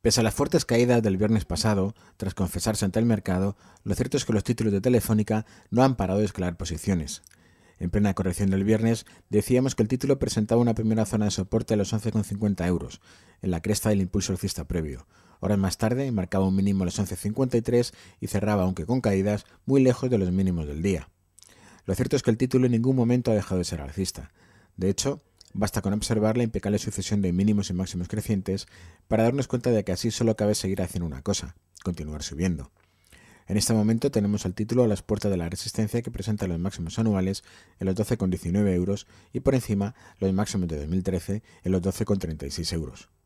Pese a las fuertes caídas del viernes pasado, tras confesarse ante el mercado, lo cierto es que los títulos de Telefónica no han parado de escalar posiciones. En plena corrección del viernes, decíamos que el título presentaba una primera zona de soporte a los 11,50 euros, en la cresta del impulso alcista previo. Horas más tarde, marcaba un mínimo a los 11,53 y cerraba, aunque con caídas, muy lejos de los mínimos del día. Lo cierto es que el título en ningún momento ha dejado de ser alcista. De hecho, Basta con observar la impecable sucesión de mínimos y máximos crecientes para darnos cuenta de que así solo cabe seguir haciendo una cosa, continuar subiendo. En este momento tenemos el título a las puertas de la resistencia que presenta los máximos anuales en los 12,19 euros y por encima los máximos de 2013 en los 12,36 euros.